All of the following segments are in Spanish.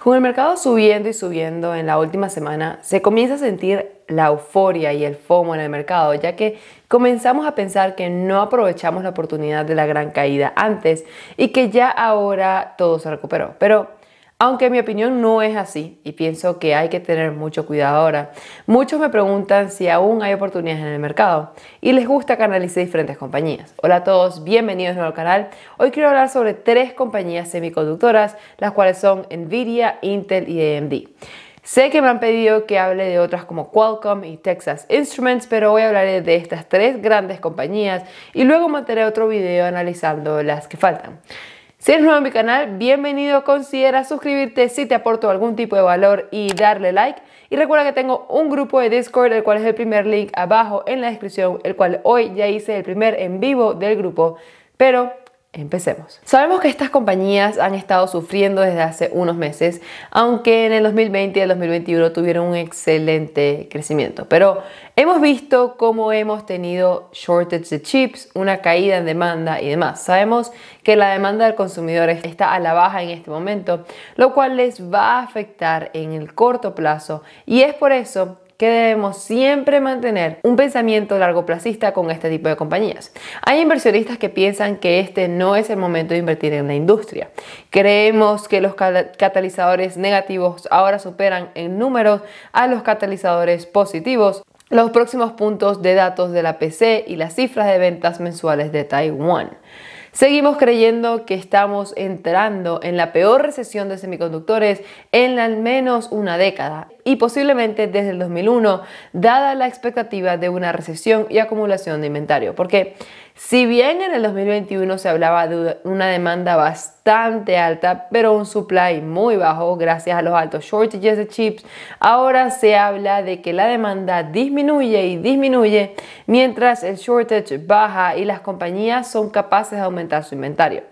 Con el mercado subiendo y subiendo en la última semana, se comienza a sentir la euforia y el FOMO en el mercado, ya que comenzamos a pensar que no aprovechamos la oportunidad de la gran caída antes y que ya ahora todo se recuperó. Pero aunque mi opinión no es así y pienso que hay que tener mucho cuidado ahora. Muchos me preguntan si aún hay oportunidades en el mercado y les gusta que analice diferentes compañías. Hola a todos, bienvenidos al canal. Hoy quiero hablar sobre tres compañías semiconductoras, las cuales son Nvidia, Intel y AMD. Sé que me han pedido que hable de otras como Qualcomm y Texas Instruments, pero hoy hablaré de estas tres grandes compañías y luego mandaré otro video analizando las que faltan. Si eres nuevo en mi canal, bienvenido, considera suscribirte si te aporto algún tipo de valor y darle like. Y recuerda que tengo un grupo de Discord, el cual es el primer link abajo en la descripción, el cual hoy ya hice el primer en vivo del grupo. Pero Empecemos. Sabemos que estas compañías han estado sufriendo desde hace unos meses, aunque en el 2020 y el 2021 tuvieron un excelente crecimiento. Pero hemos visto cómo hemos tenido shortage de chips, una caída en demanda y demás. Sabemos que la demanda del consumidor está a la baja en este momento, lo cual les va a afectar en el corto plazo y es por eso que debemos siempre mantener un pensamiento largo con este tipo de compañías. Hay inversionistas que piensan que este no es el momento de invertir en la industria. Creemos que los catalizadores negativos ahora superan en números a los catalizadores positivos los próximos puntos de datos de la PC y las cifras de ventas mensuales de Taiwán. Seguimos creyendo que estamos entrando en la peor recesión de semiconductores en al menos una década y posiblemente desde el 2001, dada la expectativa de una recesión y acumulación de inventario. Porque si bien en el 2021 se hablaba de una demanda bastante alta, pero un supply muy bajo gracias a los altos shortages de chips, ahora se habla de que la demanda disminuye y disminuye mientras el shortage baja y las compañías son capaces de aumentar su inventario.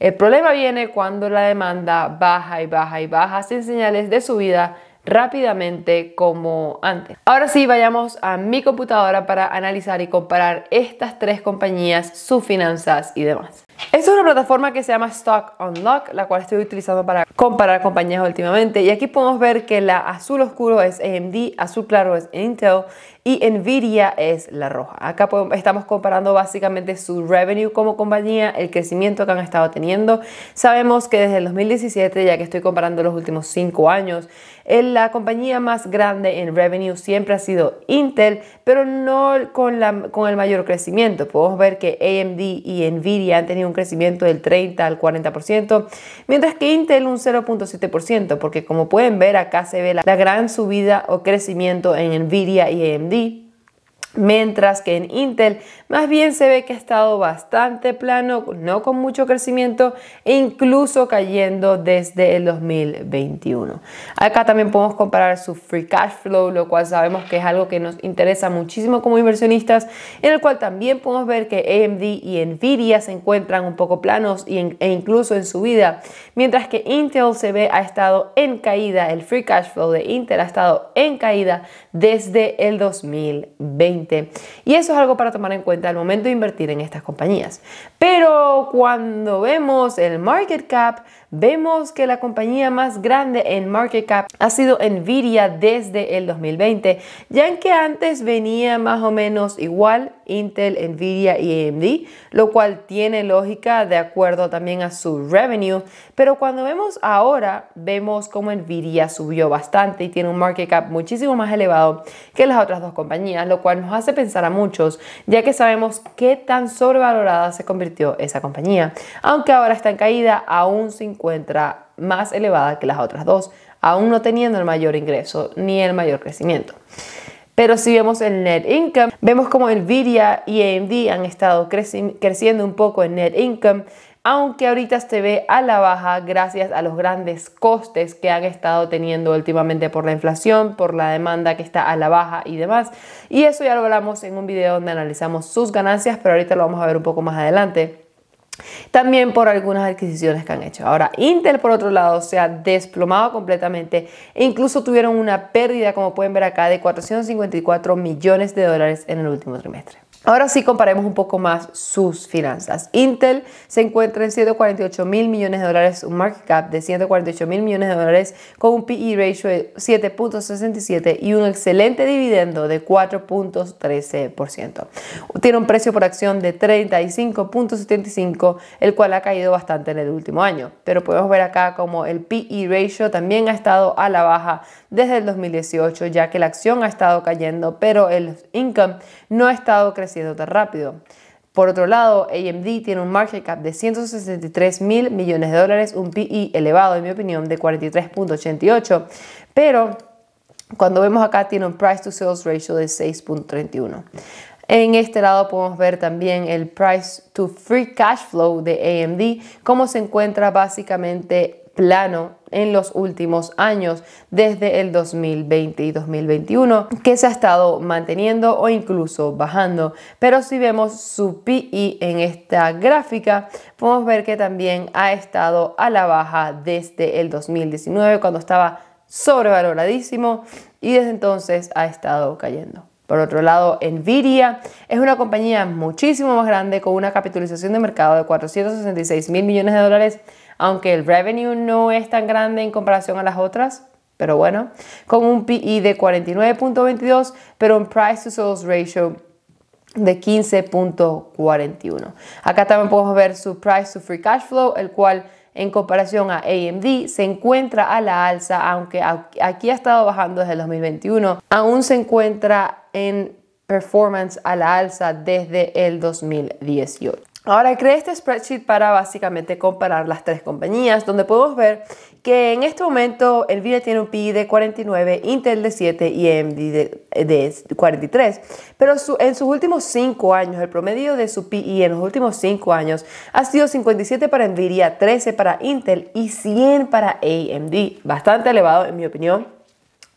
El problema viene cuando la demanda baja y baja y baja sin señales de subida rápidamente como antes. Ahora sí, vayamos a mi computadora para analizar y comparar estas tres compañías, sus finanzas y demás es una plataforma que se llama Stock Unlock, la cual estoy utilizando para comparar compañías últimamente. Y aquí podemos ver que la azul oscuro es AMD, azul claro es Intel y Nvidia es la roja. Acá estamos comparando básicamente su revenue como compañía, el crecimiento que han estado teniendo. Sabemos que desde el 2017, ya que estoy comparando los últimos 5 años, la compañía más grande en revenue siempre ha sido Intel, pero no con, la, con el mayor crecimiento. Podemos ver que AMD y Nvidia han tenido un crecimiento del 30 al 40%, mientras que Intel un 0.7%, porque como pueden ver acá se ve la, la gran subida o crecimiento en Nvidia y AMD, mientras que en Intel más bien se ve que ha estado bastante plano, no con mucho crecimiento e incluso cayendo desde el 2021. Acá también podemos comparar su free cash flow, lo cual sabemos que es algo que nos interesa muchísimo como inversionistas, en el cual también podemos ver que AMD y Nvidia se encuentran un poco planos e incluso en subida, mientras que Intel se ve ha estado en caída, el free cash flow de Intel ha estado en caída desde el 2020. Y eso es algo para tomar en cuenta al momento de invertir en estas compañías. Pero cuando vemos el market cap, vemos que la compañía más grande en market cap ha sido Nvidia desde el 2020, ya que antes venía más o menos igual Intel, Nvidia y AMD, lo cual tiene lógica de acuerdo también a su revenue, pero cuando vemos ahora, vemos como Nvidia subió bastante y tiene un market cap muchísimo más elevado que las otras dos compañías, lo cual nos hace pensar a muchos, ya que sabemos qué tan sobrevalorada se convirtió esa compañía, aunque ahora está en caída, aún se encuentra más elevada que las otras dos, aún no teniendo el mayor ingreso ni el mayor crecimiento. Pero si vemos el net income, vemos como Nvidia y AMD han estado creciendo un poco en net income, aunque ahorita se ve a la baja gracias a los grandes costes que han estado teniendo últimamente por la inflación, por la demanda que está a la baja y demás. Y eso ya lo hablamos en un video donde analizamos sus ganancias, pero ahorita lo vamos a ver un poco más adelante también por algunas adquisiciones que han hecho. Ahora, Intel por otro lado se ha desplomado completamente e incluso tuvieron una pérdida, como pueden ver acá, de 454 millones de dólares en el último trimestre. Ahora sí comparemos un poco más sus finanzas. Intel se encuentra en 148 mil millones de dólares, un market cap de 148 mil millones de dólares con un PE ratio de 7.67 y un excelente dividendo de 4.13%. Tiene un precio por acción de 35.75, el cual ha caído bastante en el último año. Pero podemos ver acá como el PE ratio también ha estado a la baja desde el 2018, ya que la acción ha estado cayendo, pero el income no ha estado creciendo tan rápido. Por otro lado, AMD tiene un market cap de 163 mil millones de dólares, un PI e elevado, en mi opinión, de 43.88, pero cuando vemos acá tiene un price to sales ratio de 6.31. En este lado podemos ver también el price to free cash flow de AMD, cómo se encuentra básicamente plano en los últimos años, desde el 2020 y 2021, que se ha estado manteniendo o incluso bajando. Pero si vemos su PI e en esta gráfica, podemos ver que también ha estado a la baja desde el 2019, cuando estaba sobrevaloradísimo, y desde entonces ha estado cayendo. Por otro lado, Nvidia es una compañía muchísimo más grande con una capitalización de mercado de 466 mil millones de dólares aunque el revenue no es tan grande en comparación a las otras, pero bueno, con un PI e de 49.22, pero un price to sales ratio de 15.41. Acá también podemos ver su price to free cash flow, el cual en comparación a AMD se encuentra a la alza, aunque aquí ha estado bajando desde el 2021, aún se encuentra en performance a la alza desde el 2018. Ahora creé este spreadsheet para básicamente comparar las tres compañías, donde podemos ver que en este momento Nvidia tiene un PI de 49, Intel de 7 y AMD de, 43, pero en sus últimos 5 años, el promedio de su PI en los últimos 5 años ha sido 57 para Nvidia, 13 para Intel y 100 para AMD, bastante elevado en mi opinión.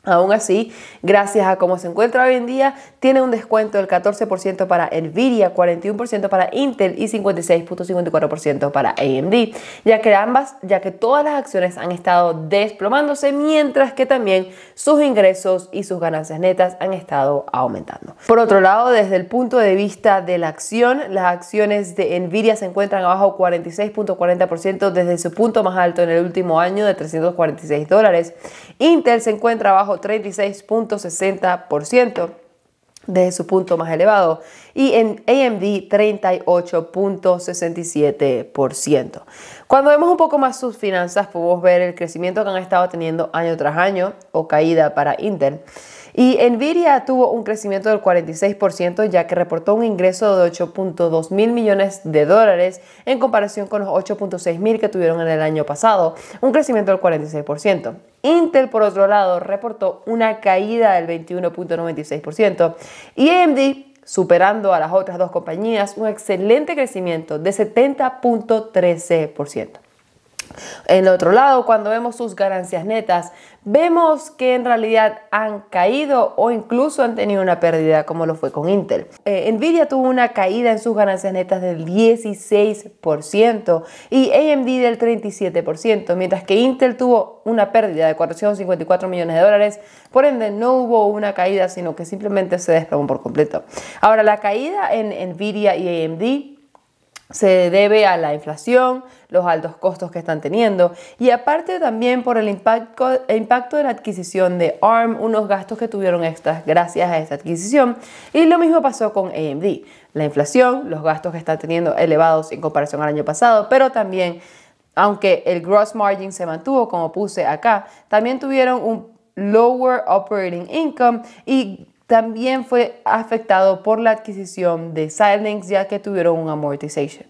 Aún así, gracias a cómo se encuentra hoy en día, tiene un descuento del 14% para Nvidia, 41% para Intel y 56.54% para AMD, ya que ambas, ya que todas las acciones han estado desplomándose, mientras que también sus ingresos y sus ganancias netas han estado aumentando. Por otro lado, desde el punto de vista de la acción, las acciones de Nvidia se encuentran abajo 46.40% desde su punto más alto en el último año de 346 dólares. Intel se encuentra abajo 36.60% desde su punto más elevado y en AMD 38.67%. Cuando vemos un poco más sus finanzas podemos ver el crecimiento que han estado teniendo año tras año o caída para Intel. Y Nvidia tuvo un crecimiento del 46% ya que reportó un ingreso de 8.2 mil millones de dólares en comparación con los 8.6 mil que tuvieron en el año pasado, un crecimiento del 46%. Intel, por otro lado, reportó una caída del 21.96% y AMD superando a las otras dos compañías, un excelente crecimiento de 70.13%. En el otro lado, cuando vemos sus ganancias netas, vemos que en realidad han caído o incluso han tenido una pérdida como lo fue con Intel. Eh, Nvidia tuvo una caída en sus ganancias netas del 16% y AMD del 37%, mientras que Intel tuvo una pérdida de 454 millones de dólares, por ende no hubo una caída, sino que simplemente se desplomó por completo. Ahora, la caída en Nvidia y AMD se debe a la inflación, los altos costos que están teniendo y aparte también por el impacto, el impacto de la adquisición de ARM, unos gastos que tuvieron estas gracias a esta adquisición. Y lo mismo pasó con AMD, la inflación, los gastos que están teniendo elevados en comparación al año pasado, pero también, aunque el gross margin se mantuvo como puse acá, también tuvieron un lower operating income y también fue afectado por la adquisición de Sidelinks ya que tuvieron un amortization.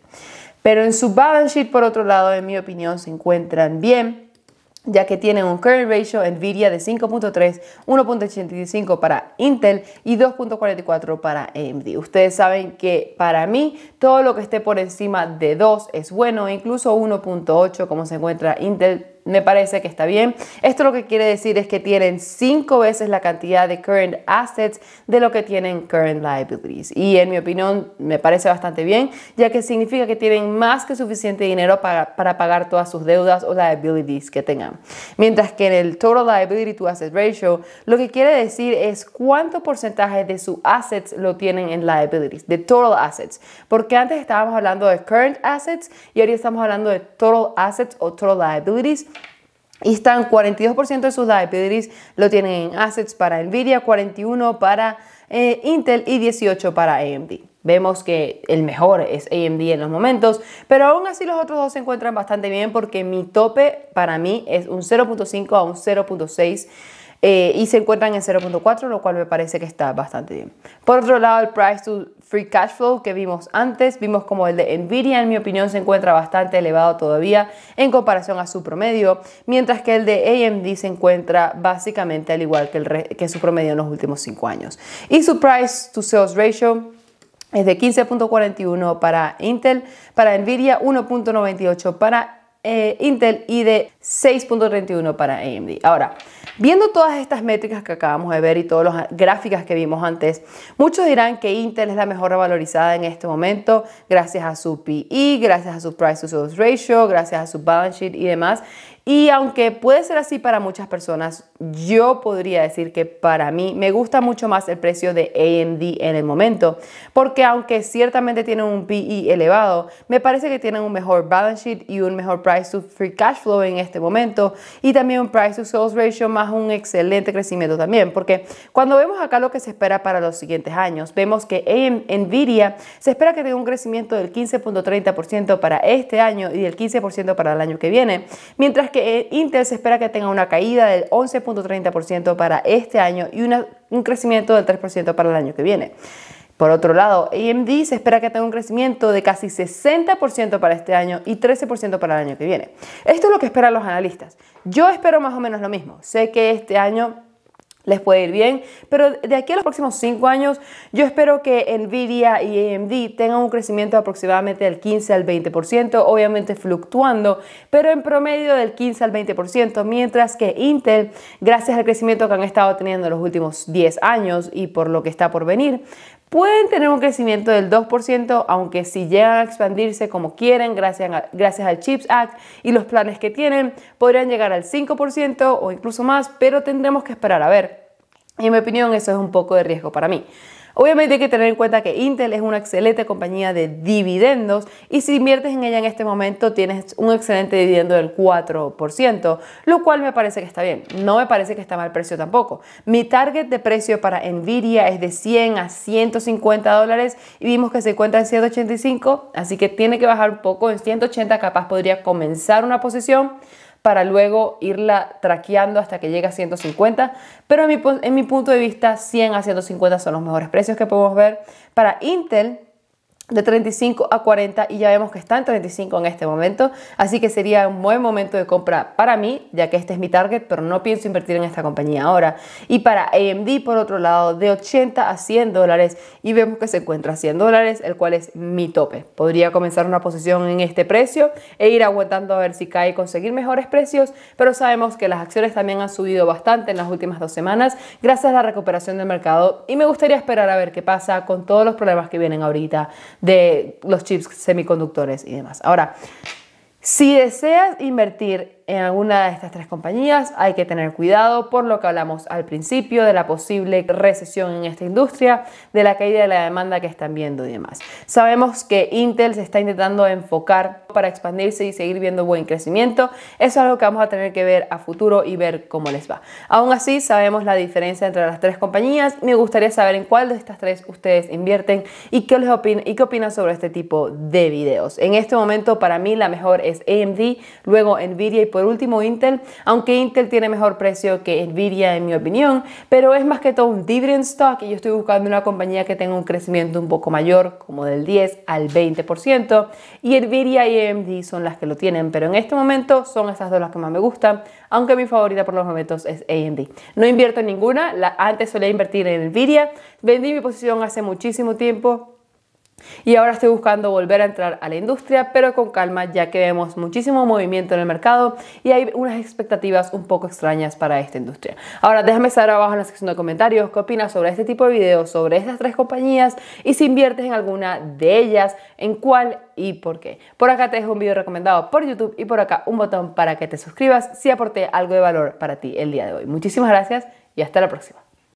Pero en su balance sheet, por otro lado, en mi opinión, se encuentran bien, ya que tienen un current ratio Nvidia de 5.3, 1.85 para Intel y 2.44 para AMD. Ustedes saben que para mí todo lo que esté por encima de 2 es bueno, incluso 1.8 como se encuentra Intel me parece que está bien. Esto lo que quiere decir es que tienen cinco veces la cantidad de current assets de lo que tienen current liabilities. Y en mi opinión me parece bastante bien, ya que significa que tienen más que suficiente dinero para, pagar todas sus deudas o liabilities que tengan. Mientras que en el total liability to asset ratio, lo que quiere decir es cuánto porcentaje de sus assets lo tienen en liabilities, de total assets. Porque antes estábamos hablando de current assets y ahora estamos hablando de total assets o total liabilities y están 42% de sus DAI lo tienen en assets para Nvidia, 41 para eh, Intel y 18 para AMD. Vemos que el mejor es AMD en los momentos, pero aún así los otros dos se encuentran bastante bien porque mi tope para mí es un 0.5 a un 0.6 eh, y se encuentran en 0.4, lo cual me parece que está bastante bien. Por otro lado, el price to free cash flow que vimos antes. Vimos como el de Nvidia, en mi opinión, se encuentra bastante elevado todavía en comparación a su promedio, mientras que el de AMD se encuentra básicamente al igual que, el que su promedio en los últimos 5 años. Y su price to sales ratio es de 15.41 para Intel, para Nvidia 1.98 para eh, Intel y de 6.31 para AMD. Ahora, Viendo todas estas métricas que acabamos de ver y todas las gráficas que vimos antes, muchos dirán que Intel es la mejor valorizada en este momento gracias a su PE, gracias a su price to sales ratio, gracias a su balance sheet y demás. Y aunque puede ser así para muchas personas, yo podría decir que para mí me gusta mucho más el precio de AMD en el momento, porque aunque ciertamente tienen un PE elevado, me parece que tienen un mejor balance sheet y un mejor price to free cash flow en este momento y también un price to sales ratio más un excelente crecimiento también, porque cuando vemos acá lo que se espera para los siguientes años, vemos que Nvidia se espera que tenga un crecimiento del 15.30% para este año y del 15% para el año que viene, mientras que que Intel se espera que tenga una caída del 11.30% para este año y un crecimiento del 3% para el año que viene. Por otro lado, AMD se espera que tenga un crecimiento de casi 60% para este año y 13% para el año que viene. Esto es lo que esperan los analistas. Yo espero más o menos lo mismo. Sé que este año les puede ir bien, pero de aquí a los próximos 5 años yo espero que Nvidia y AMD tengan un crecimiento aproximadamente del 15 al 20%, obviamente fluctuando, pero en promedio del 15 al 20%, mientras que Intel, gracias al crecimiento que han estado teniendo en los últimos 10 años y por lo que está por venir, pueden tener un crecimiento del 2%, aunque si llegan a expandirse como quieren gracias, gracias al CHIPS Act y los planes que tienen, podrían llegar al 5% o incluso más, pero tendremos que esperar a ver. en mi opinión eso es un poco de riesgo para mí. Obviamente hay que tener en cuenta que Intel es una excelente compañía de dividendos y si inviertes en ella en este momento tienes un excelente dividendo del 4%, lo cual me parece que está bien. No me parece que está mal precio tampoco. Mi target de precio para Nvidia es de 100 a 150 dólares y vimos que se encuentra en 185, así que tiene que bajar un poco. En 180 capaz podría comenzar una posición para luego irla traqueando hasta que llegue a 150. Pero en mi, en mi punto de vista, 100 a 150 son los mejores precios que podemos ver. Para Intel, de 35 a 40 y ya vemos que está en 35 en este momento, así que sería un buen momento de compra para mí, ya que este es mi target, pero no pienso invertir en esta compañía ahora. Y para AMD, por otro lado, de 80 a 100 dólares y vemos que se encuentra a 100 dólares, el cual es mi tope. Podría comenzar una posición en este precio e ir aguantando a ver si cae y conseguir mejores precios, pero sabemos que las acciones también han subido bastante en las últimas dos semanas gracias a la recuperación del mercado y me gustaría esperar a ver qué pasa con todos los problemas que vienen ahorita de los chips semiconductores y demás. Ahora, si deseas invertir en alguna de estas tres compañías, hay que tener cuidado por lo que hablamos al principio de la posible recesión en esta industria, de la caída de la demanda que están viendo y demás. Sabemos que Intel se está intentando enfocar para expandirse y seguir viendo buen crecimiento. Eso es algo que vamos a tener que ver a futuro y ver cómo les va. Aún así, sabemos la diferencia entre las tres compañías. Me gustaría saber en cuál de estas tres ustedes invierten y qué, les y qué opinan sobre este tipo de videos. En este momento, para mí, la mejor es AMD, luego Nvidia y por último Intel, aunque Intel tiene mejor precio que Nvidia en mi opinión, pero es más que todo un dividend stock y yo estoy buscando una compañía que tenga un crecimiento un poco mayor, como del 10 al 20%, y Nvidia y AMD son las que lo tienen, pero en este momento son esas dos las que más me gustan, aunque mi favorita por los momentos es AMD. No invierto en ninguna, la, antes solía invertir en Nvidia, vendí mi posición hace muchísimo tiempo, y ahora estoy buscando volver a entrar a la industria, pero con calma, ya que vemos muchísimo movimiento en el mercado y hay unas expectativas un poco extrañas para esta industria. Ahora, déjame saber abajo en la sección de comentarios qué opinas sobre este tipo de videos, sobre estas tres compañías y si inviertes en alguna de ellas, en cuál y por qué. Por acá te dejo un video recomendado por YouTube y por acá un botón para que te suscribas si aporté algo de valor para ti el día de hoy. Muchísimas gracias y hasta la próxima.